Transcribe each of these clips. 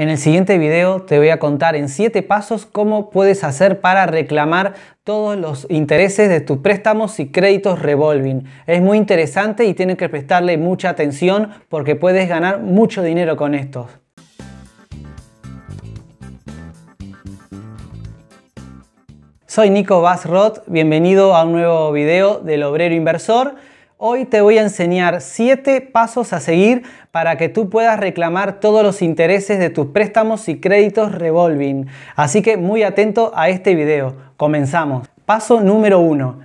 En el siguiente video te voy a contar en 7 pasos cómo puedes hacer para reclamar todos los intereses de tus préstamos y créditos revolving. Es muy interesante y tienes que prestarle mucha atención porque puedes ganar mucho dinero con estos. Soy Nico Roth bienvenido a un nuevo video del Obrero Inversor. Hoy te voy a enseñar 7 pasos a seguir para que tú puedas reclamar todos los intereses de tus préstamos y créditos revolving. Así que muy atento a este video. Comenzamos. Paso número 1.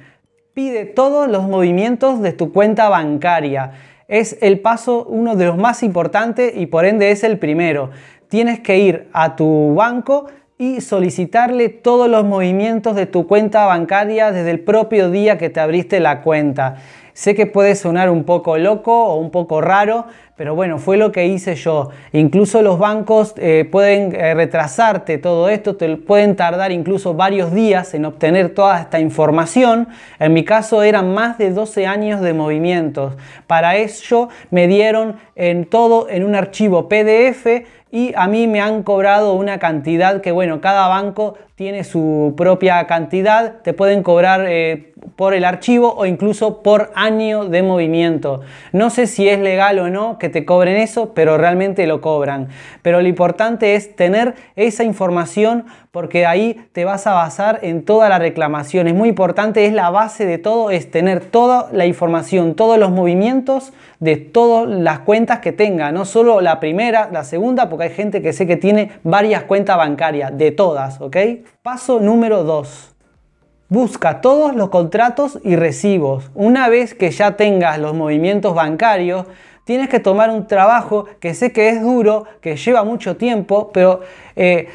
Pide todos los movimientos de tu cuenta bancaria. Es el paso uno de los más importantes y por ende es el primero. Tienes que ir a tu banco y solicitarle todos los movimientos de tu cuenta bancaria desde el propio día que te abriste la cuenta. Sé que puede sonar un poco loco o un poco raro, pero bueno, fue lo que hice yo. Incluso los bancos eh, pueden eh, retrasarte todo esto, te pueden tardar incluso varios días en obtener toda esta información. En mi caso eran más de 12 años de movimientos. Para eso me dieron en todo en un archivo PDF y a mí me han cobrado una cantidad que bueno, cada banco tiene su propia cantidad, te pueden cobrar eh, por el archivo o incluso por año de movimiento. No sé si es legal o no te cobren eso, pero realmente lo cobran. Pero lo importante es tener esa información porque ahí te vas a basar en toda la reclamación. Es muy importante, es la base de todo, es tener toda la información, todos los movimientos de todas las cuentas que tenga, no solo la primera, la segunda, porque hay gente que sé que tiene varias cuentas bancarias, de todas, ¿ok? Paso número 2. Busca todos los contratos y recibos. Una vez que ya tengas los movimientos bancarios, Tienes que tomar un trabajo que sé que es duro, que lleva mucho tiempo, pero eh,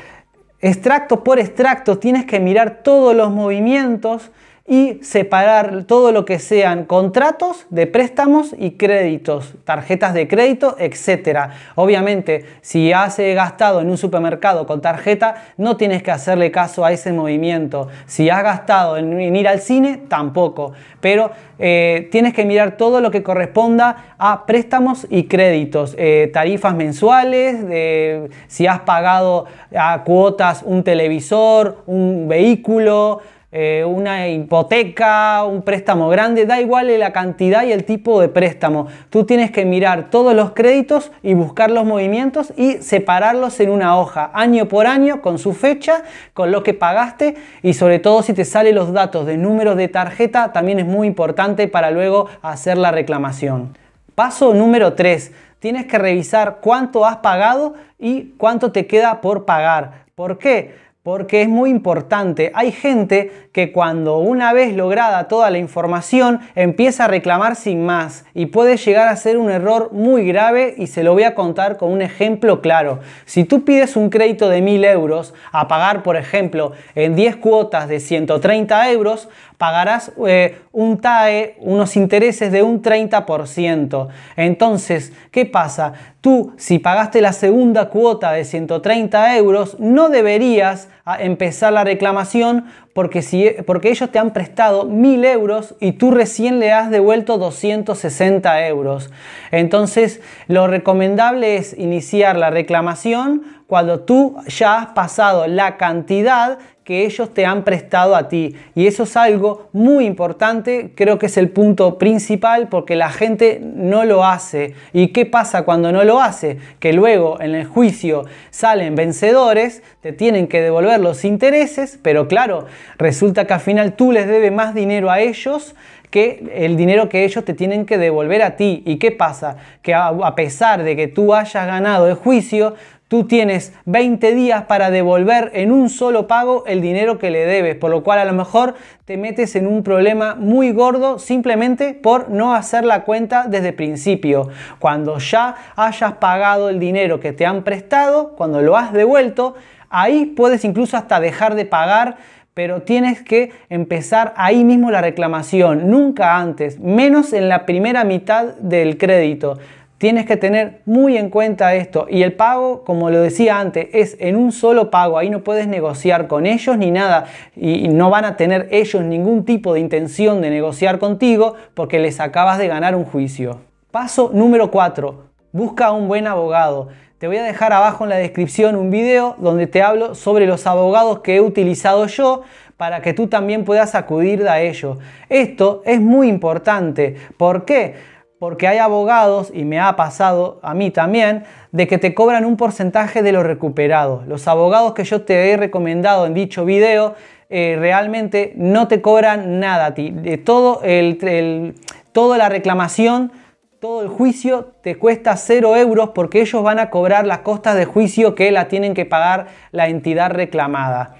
extracto por extracto tienes que mirar todos los movimientos y separar todo lo que sean contratos de préstamos y créditos, tarjetas de crédito, etcétera Obviamente, si has eh, gastado en un supermercado con tarjeta, no tienes que hacerle caso a ese movimiento. Si has gastado en, ir al cine, tampoco. Pero eh, tienes que mirar todo lo que corresponda a préstamos y créditos, eh, tarifas mensuales, de, si has pagado a cuotas un televisor, un vehículo, eh, una hipoteca, un préstamo grande, da igual la cantidad y el tipo de préstamo. Tú tienes que mirar todos los créditos y buscar los movimientos y separarlos en una hoja, año por año, con su fecha, con lo que pagaste y sobre todo si te salen los datos de números de tarjeta, también es muy importante para luego hacer la reclamación. Paso número 3. Tienes que revisar cuánto has pagado y cuánto te queda por pagar. ¿Por qué? porque es muy importante. Hay gente que cuando una vez lograda toda la información empieza a reclamar sin más y puede llegar a ser un error muy grave y se lo voy a contar con un ejemplo claro. Si tú pides un crédito de 1000 euros a pagar, por ejemplo, en 10 cuotas de 130 euros, pagarás eh, un TAE, unos intereses de un 30%. Entonces, ¿qué pasa? Tú, si pagaste la segunda cuota de 130 euros, no deberías ah, empezar la reclamación porque, porque ellos te han prestado 1000 euros y tú recién le has devuelto 260 euros. Entonces, lo recomendable es iniciar la reclamación cuando tú ya has pasado la cantidad que ellos te han prestado a ti. Y eso es algo muy importante, creo que es el punto principal porque la gente no lo hace. ¿Y qué pasa cuando no lo hace? Que luego en el juicio salen vencedores, te tienen que devolver los intereses, pero claro, resulta que al final tú les debes más dinero a ellos que el dinero que ellos te tienen que devolver a ti. ¿Y qué pasa? Que a pesar de que tú hayas ganado el juicio, Tú tienes 20 días para devolver en un solo pago el dinero que le debes, por lo cual a lo mejor te metes en un problema muy gordo simplemente por no hacer la cuenta desde principio. Cuando ya hayas pagado el dinero que te han prestado, cuando lo has devuelto, ahí puedes incluso hasta dejar de pagar pero tienes que empezar ahí mismo la reclamación, nunca antes, menos en la primera mitad del crédito. Tienes que tener muy en cuenta esto y el pago, como lo decía antes, es en un solo pago, ahí no puedes negociar con ellos ni nada y no van a tener ellos ningún tipo de intención de negociar contigo porque les acabas de ganar un juicio. Paso número 4, busca un buen abogado. Te voy a dejar abajo en la descripción un video donde te hablo sobre los abogados que he utilizado yo para que tú también puedas acudir a ellos. Esto es muy importante. ¿Por qué? porque hay abogados, y me ha pasado a mí también, de que te cobran un porcentaje de lo recuperado. Los abogados que yo te he recomendado en dicho video eh, realmente no te cobran nada a ti. Eh, todo el, toda la reclamación, todo el juicio te cuesta cero euros porque ellos van a cobrar las costas de juicio que la tienen que pagar la entidad reclamada.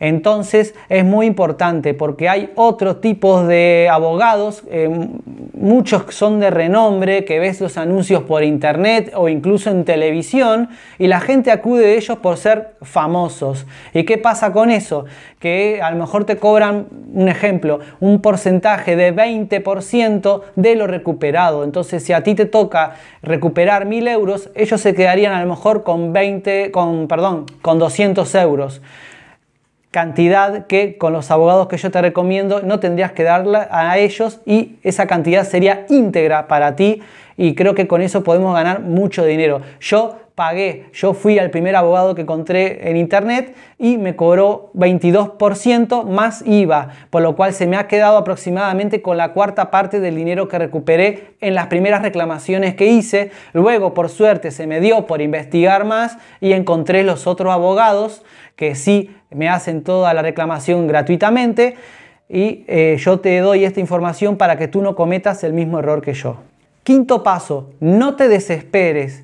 Entonces es muy importante porque hay otros tipos de abogados, eh, muchos son de renombre, que ves los anuncios por internet o incluso en televisión y la gente acude a ellos por ser famosos. ¿Y qué pasa con eso? Que a lo mejor te cobran, un ejemplo, un porcentaje de 20% de lo recuperado. Entonces si a ti te toca recuperar 1000 euros, ellos se quedarían a lo mejor con 20, con, perdón, con 200 euros cantidad que con los abogados que yo te recomiendo no tendrías que darla a ellos y esa cantidad sería íntegra para ti y creo que con eso podemos ganar mucho dinero. Yo pagué. Yo fui al primer abogado que encontré en internet y me cobró 22% más IVA, por lo cual se me ha quedado aproximadamente con la cuarta parte del dinero que recuperé en las primeras reclamaciones que hice. Luego, por suerte, se me dio por investigar más y encontré los otros abogados que sí me hacen toda la reclamación gratuitamente y eh, yo te doy esta información para que tú no cometas el mismo error que yo. Quinto paso, no te desesperes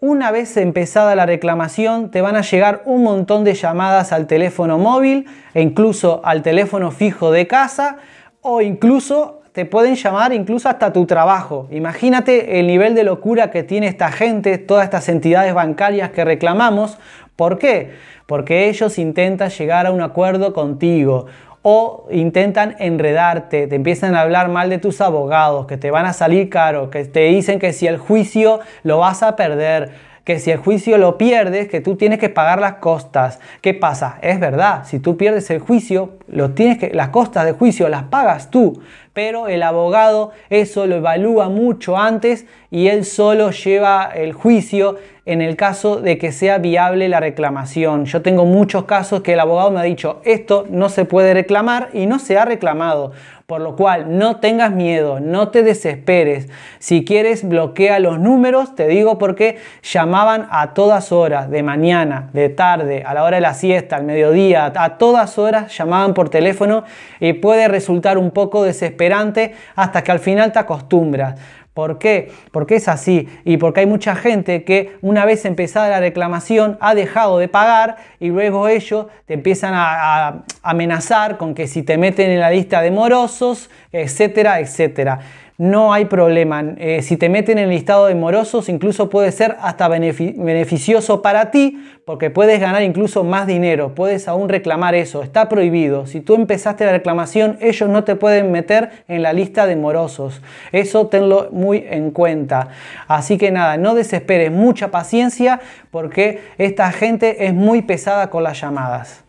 una vez empezada la reclamación te van a llegar un montón de llamadas al teléfono móvil e incluso al teléfono fijo de casa o incluso te pueden llamar incluso hasta tu trabajo. Imagínate el nivel de locura que tiene esta gente, todas estas entidades bancarias que reclamamos. ¿Por qué? Porque ellos intentan llegar a un acuerdo contigo o intentan enredarte, te empiezan a hablar mal de tus abogados, que te van a salir caro, que te dicen que si el juicio lo vas a perder, que si el juicio lo pierdes, que tú tienes que pagar las costas. ¿Qué pasa? Es verdad, si tú pierdes el juicio, lo tienes que, las costas del juicio las pagas tú, pero el abogado eso lo evalúa mucho antes y él solo lleva el juicio en el caso de que sea viable la reclamación. Yo tengo muchos casos que el abogado me ha dicho, esto no se puede reclamar y no se ha reclamado. Por lo cual, no tengas miedo, no te desesperes. Si quieres, bloquea los números, te digo porque llamaban a todas horas, de mañana, de tarde, a la hora de la siesta, al mediodía, a todas horas llamaban por teléfono y puede resultar un poco desesperante hasta que al final te acostumbras. ¿Por qué? Porque es así y porque hay mucha gente que una vez empezada la reclamación ha dejado de pagar y luego ellos te empiezan a, amenazar con que si te meten en la lista de morosos, etcétera, etcétera no hay problema. Eh, si te meten en el listado de morosos, incluso puede ser hasta beneficioso para ti, porque puedes ganar incluso más dinero, puedes aún reclamar eso, está prohibido. Si tú empezaste la reclamación, ellos no te pueden meter en la lista de morosos. Eso tenlo muy en cuenta. Así que nada, no desesperes, mucha paciencia, porque esta gente es muy pesada con las llamadas.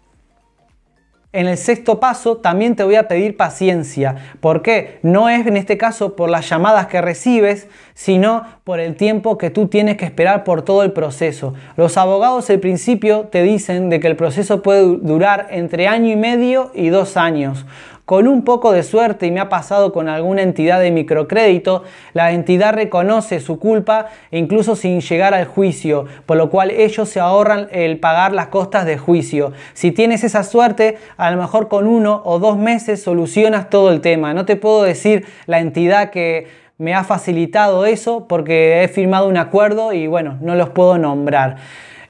En el sexto paso también te voy a pedir paciencia. porque No es en este caso por las llamadas que recibes, sino por el tiempo que tú tienes que esperar por todo el proceso. Los abogados al principio te dicen de que el proceso puede durar entre año y medio y dos años. Con un poco de suerte, y me ha pasado con alguna entidad de microcrédito, la entidad reconoce su culpa incluso sin llegar al juicio, por lo cual ellos se ahorran el pagar las costas de juicio. Si tienes esa suerte, a lo mejor con uno o dos meses solucionas todo el tema. No te puedo decir la entidad que me ha facilitado eso porque he firmado un acuerdo y bueno, no los puedo nombrar.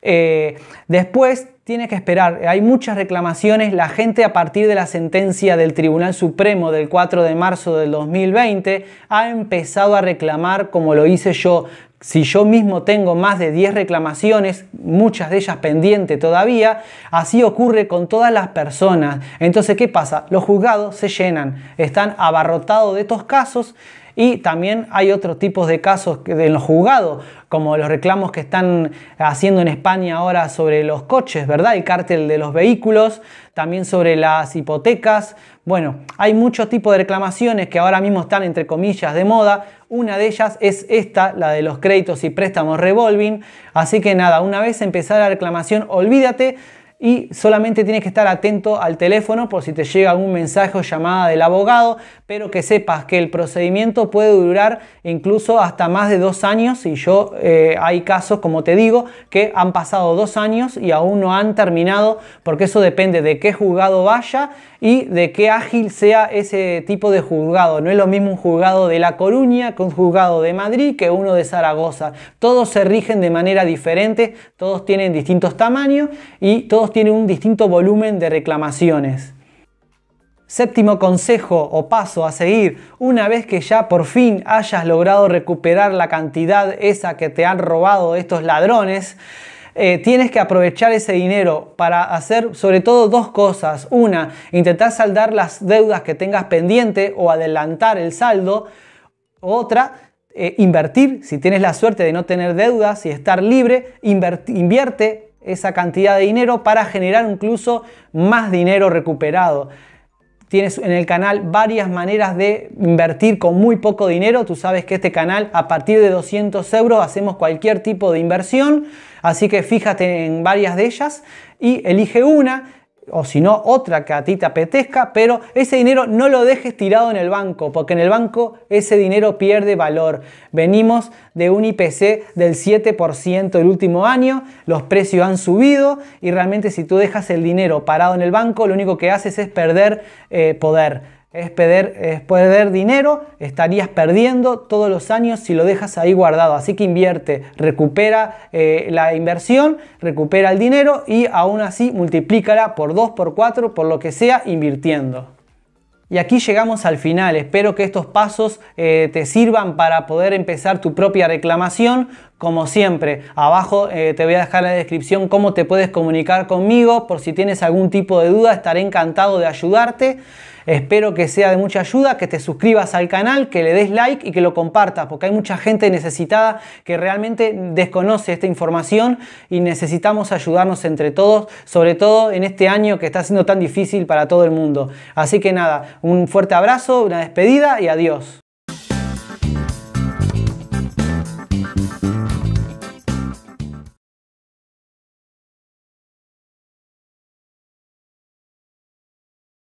Eh, después tiene que esperar. Hay muchas reclamaciones. La gente a partir de la sentencia del Tribunal Supremo del 4 de marzo del 2020 ha empezado a reclamar como lo hice yo. Si yo mismo tengo más de 10 reclamaciones, muchas de ellas pendientes todavía, así ocurre con todas las personas. Entonces, ¿qué pasa? Los juzgados se llenan, están abarrotados de estos casos y también hay otros tipos de casos en los juzgados, como los reclamos que están haciendo en España ahora sobre los coches, ¿verdad? El cártel de los vehículos, también sobre las hipotecas. Bueno, hay muchos tipos de reclamaciones que ahora mismo están entre comillas de moda. Una de ellas es esta, la de los créditos y préstamos revolving. Así que nada, una vez empezada la reclamación, olvídate y solamente tienes que estar atento al teléfono por si te llega algún mensaje o llamada del abogado, pero que sepas que el procedimiento puede durar incluso hasta más de dos años y yo eh, hay casos, como te digo, que han pasado dos años y aún no han terminado porque eso depende de qué juzgado vaya y de qué ágil sea ese tipo de juzgado. No es lo mismo un juzgado de La Coruña que un juzgado de Madrid que uno de Zaragoza. Todos se rigen de manera diferente, todos tienen distintos tamaños y todos tiene un distinto volumen de reclamaciones. Séptimo consejo o paso a seguir, una vez que ya por fin hayas logrado recuperar la cantidad esa que te han robado estos ladrones, eh, tienes que aprovechar ese dinero para hacer sobre todo dos cosas. Una, intentar saldar las deudas que tengas pendiente o adelantar el saldo. Otra, eh, invertir, si tienes la suerte de no tener deudas y estar libre, invierte esa cantidad de dinero para generar incluso más dinero recuperado. Tienes en el canal varias maneras de invertir con muy poco dinero. Tú sabes que este canal a partir de 200 euros hacemos cualquier tipo de inversión. Así que fíjate en varias de ellas y elige una o si no, otra que a ti te apetezca, pero ese dinero no lo dejes tirado en el banco, porque en el banco ese dinero pierde valor. Venimos de un IPC del 7% el último año, los precios han subido y realmente si tú dejas el dinero parado en el banco, lo único que haces es perder eh, poder es perder, dinero, estarías perdiendo todos los años si lo dejas ahí guardado. Así que invierte, recupera eh, la inversión, recupera el dinero y aún así multiplícala por 2, por 4, por lo que sea invirtiendo. Y aquí llegamos al final. Espero que estos pasos eh, te sirvan para poder empezar tu propia reclamación. Como siempre, abajo eh, te voy a dejar la descripción cómo te puedes comunicar conmigo. Por si tienes algún tipo de duda, estaré encantado de ayudarte. Espero que sea de mucha ayuda, que te suscribas al canal, que le des like y que lo compartas, porque hay mucha gente necesitada que realmente desconoce esta información y necesitamos ayudarnos entre todos, sobre todo en este año que está siendo tan difícil para todo el mundo. Así que nada, un fuerte abrazo, una despedida y adiós.